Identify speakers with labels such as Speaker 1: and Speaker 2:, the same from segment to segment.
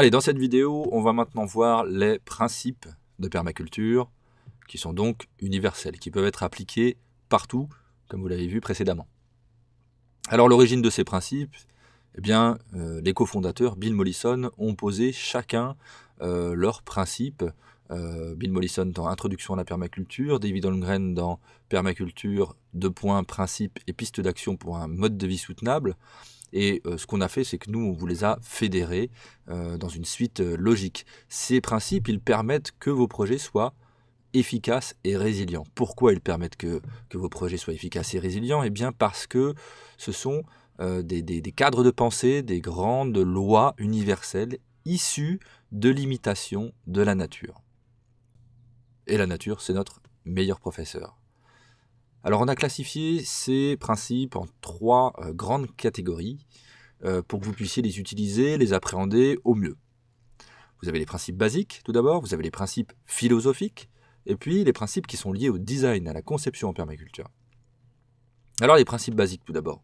Speaker 1: Allez, dans cette vidéo, on va maintenant voir les principes de permaculture qui sont donc universels, qui peuvent être appliqués partout, comme vous l'avez vu précédemment. Alors l'origine de ces principes, eh bien, euh, les cofondateurs Bill Mollison ont posé chacun euh, leurs principes. Euh, Bill Mollison dans Introduction à la permaculture, David Holmgren dans Permaculture, deux points, principes et pistes d'action pour un mode de vie soutenable. Et euh, ce qu'on a fait, c'est que nous, on vous les a fédérés euh, dans une suite euh, logique. Ces principes, ils permettent que vos projets soient efficaces et résilients. Pourquoi ils permettent que, vos projets soient efficaces et résilients Eh bien parce que ce sont des cadres de pensée, des grandes lois universelles issues de l'imitation de la nature. Et la nature, c'est notre meilleur professeur. Alors on a classifié ces principes en trois euh, grandes catégories euh, pour que vous puissiez les utiliser, les appréhender au mieux. Vous avez les principes basiques tout d'abord, vous avez les principes philosophiques, et puis les principes qui sont liés au design, à la conception en permaculture. Alors les principes basiques tout d'abord.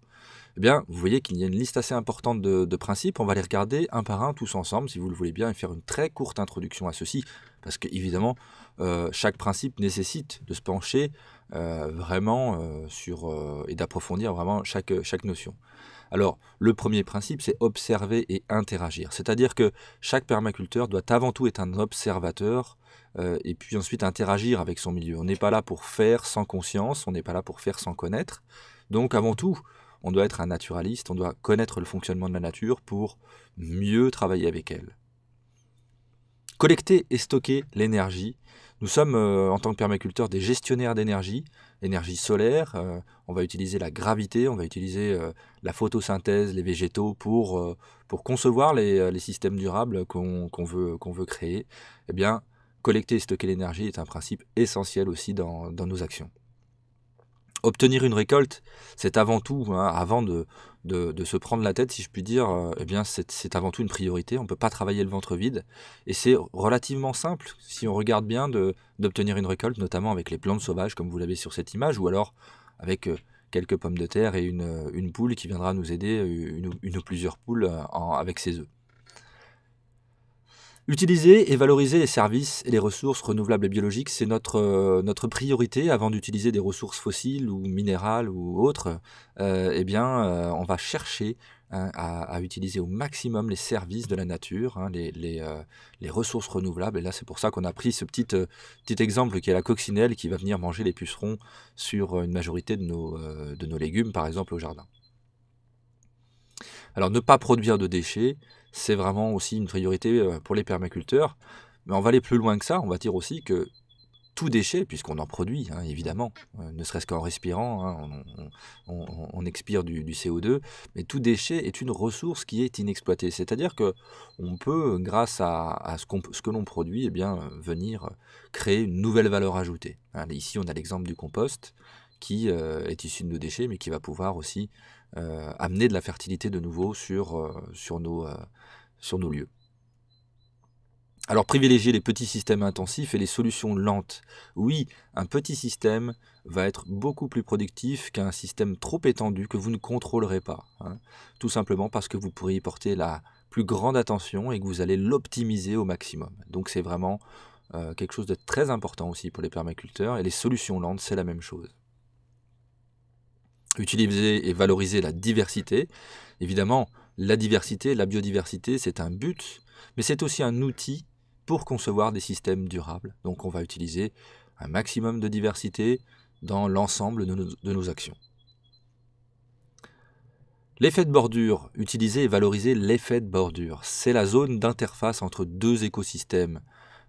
Speaker 1: Eh bien, vous voyez qu'il y a une liste assez importante de, de principes. On va les regarder un par un tous ensemble, si vous le voulez bien, et faire une très courte introduction à ceci parce qu'évidemment, euh, chaque principe nécessite de se pencher euh, vraiment euh, sur et d'approfondir vraiment chaque, chaque notion. Alors, le premier principe, c'est observer et interagir. C'est-à-dire que chaque permaculteur doit avant tout être un observateur et puis ensuite interagir avec son milieu. On n'est pas là pour faire sans conscience, on n'est pas là pour faire sans connaître. Donc, avant tout, on doit être un naturaliste, on doit connaître le fonctionnement de la nature pour mieux travailler avec elle collecter et stocker l'énergie. Nous sommes, euh, en tant que permaculteurs, des gestionnaires d'énergie, énergie solaire. Euh, on va utiliser la gravité, on va utiliser euh, la photosynthèse, les végétaux pour, pour concevoir les, systèmes durables qu'on veut, veut créer. Eh bien, collecter et stocker l'énergie est un principe essentiel aussi dans, nos actions. Obtenir une récolte, c'est avant tout, hein, avant de, de, se prendre la tête, si je puis dire, euh, eh bien c'est avant tout une priorité. On ne peut pas travailler le ventre vide. Et c'est relativement simple, si on regarde bien, d'obtenir une récolte, notamment avec les plantes sauvages, comme vous l'avez sur cette image, ou alors avec euh, quelques pommes de terre et une, euh, poule qui viendra nous aider, une, une ou plusieurs poules avec ses œufs. Utiliser et valoriser les services et les ressources renouvelables et biologiques, c'est notre, euh, notre priorité avant d'utiliser des ressources fossiles ou minérales ou autres. Euh, eh bien, euh, on va chercher hein, à, utiliser au maximum les services de la nature, hein, les, ressources renouvelables. Et là, c'est pour ça qu'on a pris ce petit, petit exemple qui est la coccinelle qui va venir manger les pucerons sur une majorité de nos, de nos légumes, par exemple, au jardin. Alors, ne pas produire de déchets c'est vraiment aussi une priorité euh, pour les permaculteurs. Mais on va aller plus loin que ça, on va dire aussi que tout déchet, puisqu'on en produit, hein, évidemment, euh, ne serait-ce qu'en respirant, hein, on, expire du, CO2, mais tout déchet est une ressource qui est inexploitée. C'est-à-dire que on peut, grâce à, ce, que l'on produit, eh bien, euh, venir créer une nouvelle valeur ajoutée. Hein, ici, on a l'exemple du compost qui est issu de nos déchets, mais qui va pouvoir aussi euh, amener de la fertilité de nouveau sur, euh, sur, nos, euh, sur nos lieux. Alors privilégier les petits systèmes intensifs et les solutions lentes. Oui, un petit système va être beaucoup plus productif qu'un système trop étendu que vous ne contrôlerez pas. Hein. Tout simplement parce que vous pourriez porter la plus grande attention et que vous allez l'optimiser au maximum. Donc c'est vraiment quelque chose de très important aussi pour les permaculteurs et les solutions lentes, c'est la même chose utiliser et valoriser la diversité. Évidemment, la diversité, la biodiversité, c'est un but, mais c'est aussi un outil pour concevoir des systèmes durables. Donc on va utiliser un maximum de diversité dans l'ensemble de, nos actions. L'effet de bordure, utiliser et valoriser l'effet de bordure, c'est la zone d'interface entre deux écosystèmes,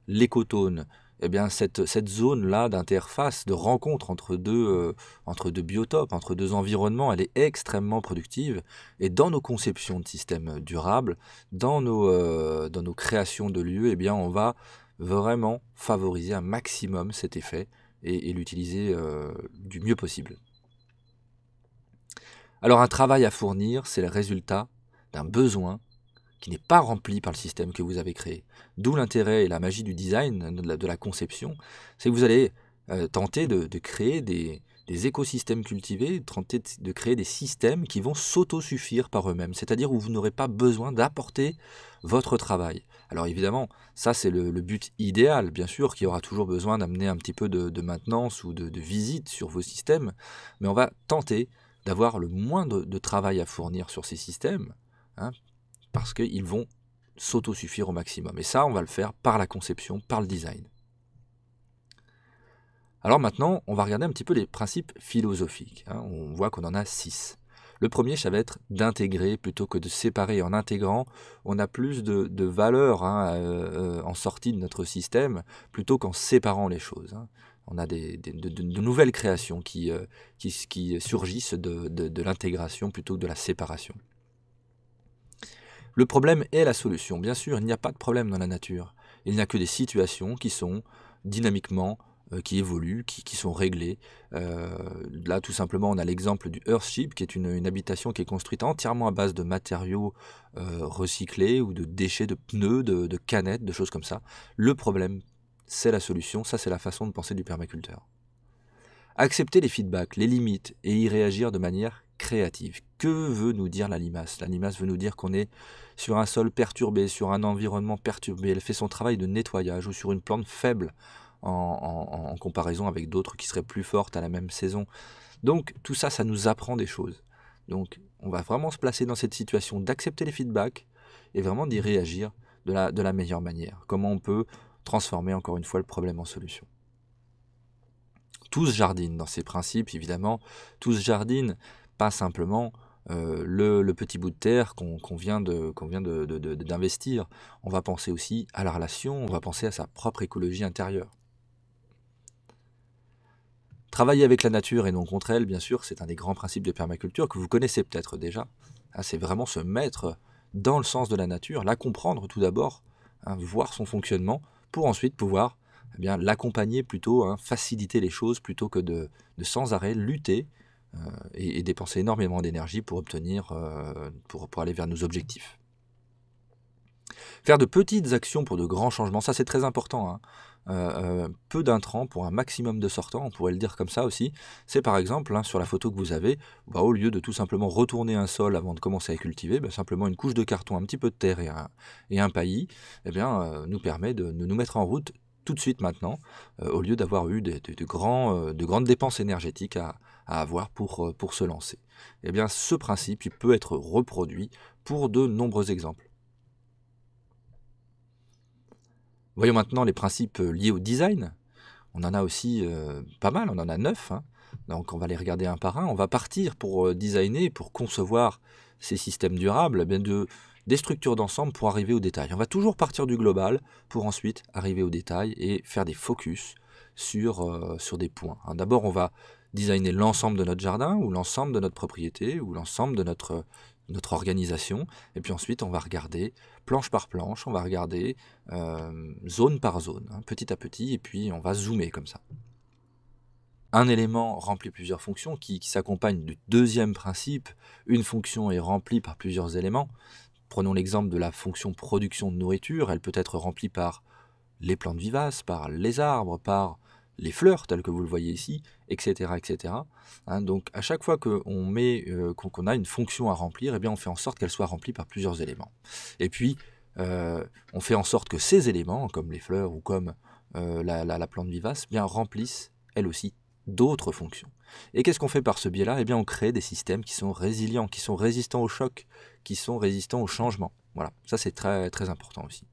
Speaker 1: l'écotone, eh bien, cette, cette zone-là d'interface, de rencontre entre deux, euh, entre deux biotopes, entre deux environnements, elle est extrêmement productive. Et dans nos conceptions de systèmes durables, dans nos, euh, dans nos créations de lieux, eh bien, on va vraiment favoriser un maximum cet effet et, l'utiliser euh, du mieux possible. Alors un travail à fournir, c'est le résultat d'un besoin qui n'est pas rempli par le système que vous avez créé. D'où l'intérêt et la magie du design, de la, conception, c'est que vous allez euh, tenter de, créer des, écosystèmes cultivés, tenter de, créer des systèmes qui vont s'autosuffire par eux-mêmes, c'est-à-dire où vous n'aurez pas besoin d'apporter votre travail. Alors évidemment, ça c'est le, but idéal, bien sûr, qui aura toujours besoin d'amener un petit peu de, maintenance ou de, visite sur vos systèmes, mais on va tenter d'avoir le moins de travail à fournir sur ces systèmes, Hein, parce qu'ils vont s'autosuffire au maximum. Et ça, on va le faire par la conception, par le design. Alors maintenant, on va regarder un petit peu les principes philosophiques. Hein. On voit qu'on en a six. Le premier, ça va être d'intégrer plutôt que de séparer. En intégrant, on a plus de, valeurs valeur hein, euh, en sortie de notre système plutôt qu'en séparant les choses. Hein. On a de, nouvelles créations qui, euh, surgissent de l'intégration plutôt que de la séparation. Le problème est la solution. Bien sûr, il n'y a pas de problème dans la nature. Il n'y a que des situations qui sont dynamiquement, euh, qui évoluent, qui, sont réglées. Euh, là, tout simplement, on a l'exemple du Earthship, qui est une, habitation qui est construite entièrement à base de matériaux euh, recyclés ou de déchets, de pneus, de canettes, de choses comme ça. Le problème, c'est la solution. Ça, c'est la façon de penser du permaculteur. Accepter les feedbacks, les limites et y réagir de manière créative. Que veut nous dire la limace La limace veut nous dire qu'on est sur un sol perturbé, sur un environnement perturbé. Elle fait son travail de nettoyage ou sur une plante faible en, comparaison avec d'autres qui seraient plus fortes à la même saison. Donc tout ça, ça nous apprend des choses. Donc on va vraiment se placer dans cette situation d'accepter les feedbacks et vraiment d'y réagir de la meilleure manière. Comment on peut transformer encore une fois le problème en solution. Tous jardinent dans ses principes, évidemment. Tous jardinent, pas simplement euh, le, petit bout de terre qu'on vient d'investir. on va penser aussi à la relation, on va penser à sa propre écologie intérieure. Travailler avec la nature et non contre elle, bien sûr, c'est un des grands principes de permaculture que vous connaissez peut-être déjà. Ah, c'est vraiment se mettre dans le sens de la nature, la comprendre tout d'abord, hein, voir son fonctionnement, pour ensuite pouvoir eh l'accompagner plutôt, hein, faciliter les choses plutôt que de, sans arrêt lutter euh, et, dépenser énormément d'énergie pour obtenir, euh, pour, aller vers nos objectifs. Faire de petites actions pour de grands changements, ça c'est très important. Hein. Euh, peu d'intrants pour un maximum de sortants, on pourrait le dire comme ça aussi. C'est par exemple, hein, sur la photo que vous avez, bah, au lieu de tout simplement retourner un sol avant de commencer à cultiver, bah, simplement une couche de carton, un petit peu de terre et un, paillis, eh bien, nous permet de, nous mettre en route tout de suite maintenant, euh, au lieu d'avoir eu euh, de, grandes dépenses énergétiques à, avoir euh, pour, se lancer. Eh bien, ce principe peut être reproduit pour de nombreux exemples. Voyons maintenant les principes liés au design. On en a aussi pas mal, on en a neuf. Hein. Donc on va les regarder un par un. On va partir pour designer, pour concevoir ces systèmes durables, eh bien de, des structures d'ensemble pour arriver au détail. On va toujours partir du global pour ensuite arriver au détail et faire des focus sur, euh, sur des points. D'abord, on va designer l'ensemble de notre jardin ou l'ensemble de notre propriété ou l'ensemble de notre, notre organisation. Et puis ensuite, on va regarder planche par planche, on va regarder euh, zone par zone, hein, petit à petit, et puis on va zoomer comme ça. Un élément remplit plusieurs fonctions qui, qui s'accompagne du deuxième principe. Une fonction est remplie par plusieurs éléments. Prenons l'exemple de la fonction production de nourriture, elle peut être remplie par les plantes vivaces, par les arbres, par les fleurs telles que vous le voyez ici, etc. etc. Hein, donc à chaque fois euh, qu'on met, qu'on a une fonction à remplir, eh bien on fait en sorte qu'elle soit remplie par plusieurs éléments. Et puis euh, on fait en sorte que ces éléments, comme les fleurs ou comme euh, la, plante vivace, eh bien remplissent elles aussi d'autres fonctions. Et qu'est-ce qu'on fait par ce biais-là Eh bien, on crée des systèmes qui sont résilients, qui sont résistants au choc, qui sont résistants au changement. Voilà, ça c'est très très important aussi.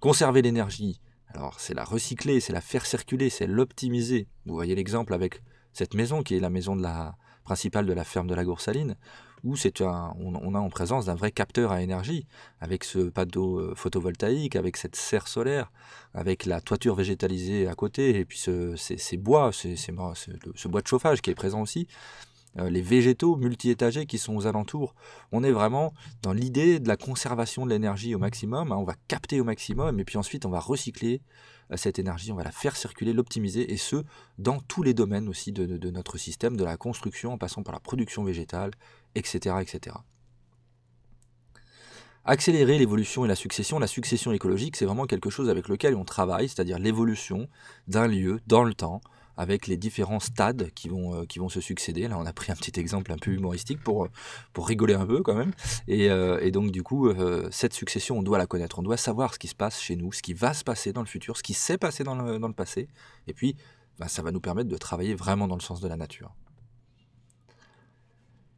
Speaker 1: Conserver l'énergie, alors c'est la recycler, c'est la faire circuler, c'est l'optimiser. Vous voyez l'exemple avec cette maison qui est la maison de la, principale de la ferme de la Goursaline, où c'est un, on, a en présence d'un vrai capteur à énergie, avec ce panneau euh, photovoltaïque, avec cette serre solaire, avec la toiture végétalisée à côté, et puis ces, bois, ce bois de chauffage qui est présent aussi. Euh, les végétaux multi-étagés qui sont aux alentours. On est vraiment dans l'idée de la conservation de l'énergie au maximum. Hein, on va capter au maximum et puis ensuite on va recycler euh, cette énergie, on va la faire circuler, l'optimiser, et ce, dans tous les domaines aussi de, notre système, de la construction, en passant par la production végétale, etc. etc. Accélérer l'évolution et la succession. La succession écologique, c'est vraiment quelque chose avec lequel on travaille, c'est-à-dire l'évolution d'un lieu dans le temps, avec les différents stades qui vont, euh, qui vont se succéder. Là, on a pris un petit exemple un peu humoristique pour, euh, pour rigoler un peu quand même. Et, euh, donc, du coup, cette succession, on doit la connaître. On doit savoir ce qui se passe chez nous, ce qui va se passer dans le futur, ce qui s'est passé dans le, passé. Et puis, ben, ça va nous permettre de travailler vraiment dans le sens de la nature.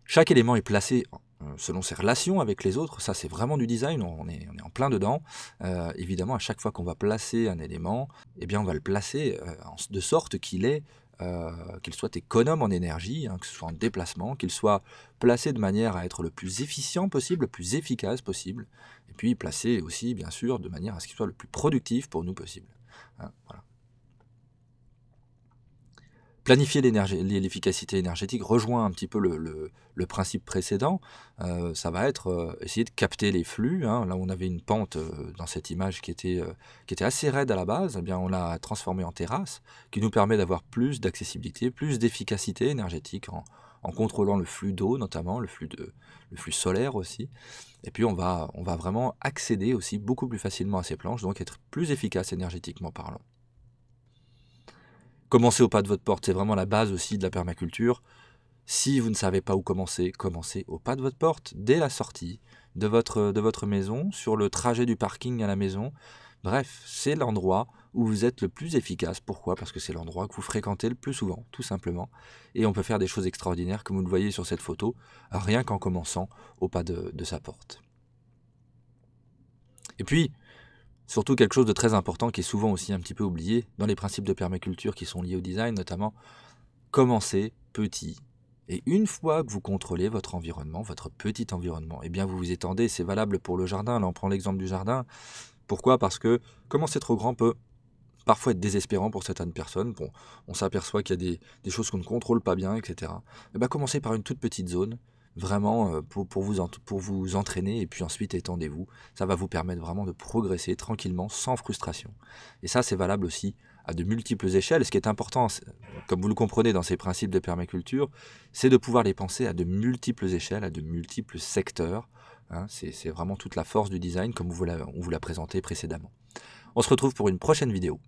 Speaker 1: Chaque élément est placé euh, selon ses relations avec les autres, ça c'est vraiment du design, on est, en plein dedans. Euh, évidemment, à chaque fois qu'on va placer un élément, eh bien on va le placer euh, de sorte qu'il est qu'il soit économe en énergie, hein, que ce soit en déplacement, qu'il soit placé de manière à être le plus efficient possible, le plus efficace possible, et puis placé aussi, bien sûr, de manière à ce qu'il soit le plus productif pour nous possible. Hein, voilà planifier l'efficacité énergétique rejoint un petit peu le, principe précédent. Euh, ça va être euh, essayer de capter les flux. Hein. Là, on avait une pente euh, dans cette image qui était, qui était assez raide à la base. Eh bien, on l'a transformée en terrasse, qui nous permet d'avoir plus d'accessibilité, plus d'efficacité énergétique en, contrôlant le flux d'eau, notamment le flux, de, le flux solaire aussi. Et puis, on va, on va vraiment accéder aussi beaucoup plus facilement à ces planches, donc être plus efficace énergétiquement parlant. Commencez au pas de votre porte, c'est vraiment la base aussi de la permaculture. Si vous ne savez pas où commencer, commencez au pas de votre porte, dès la sortie de votre, de votre maison, sur le trajet du parking à la maison. Bref, c'est l'endroit où vous êtes le plus efficace. Pourquoi Parce que c'est l'endroit que vous fréquentez le plus souvent, tout simplement. Et on peut faire des choses extraordinaires, comme vous le voyez sur cette photo, rien qu'en commençant au pas de, de sa porte. Et puis, Surtout quelque chose de très important qui est souvent aussi un petit peu oublié dans les principes de permaculture qui sont liés au design notamment, commencez petit. Et une fois que vous contrôlez votre environnement, votre petit environnement, eh bien vous vous étendez, c'est valable pour le jardin, là on prend l'exemple du jardin. Pourquoi Parce que commencer trop grand peut parfois être désespérant pour certaines personnes. Bon, on s'aperçoit qu'il y a des, choses qu'on ne contrôle pas bien, etc. Eh bien commencez par une toute petite zone, vraiment euh, pour, vous, pour vous entraîner et puis ensuite étendez-vous. Ça va vous permettre vraiment de progresser tranquillement, sans frustration. Et ça, c'est valable aussi à de multiples échelles. Ce qui est important, comme vous le comprenez dans ces principes de permaculture, c'est de pouvoir les penser à de multiples échelles, à de multiples secteurs. Hein. c'est vraiment toute la force du design, comme on vous l'a présenté précédemment. On se retrouve pour une prochaine vidéo.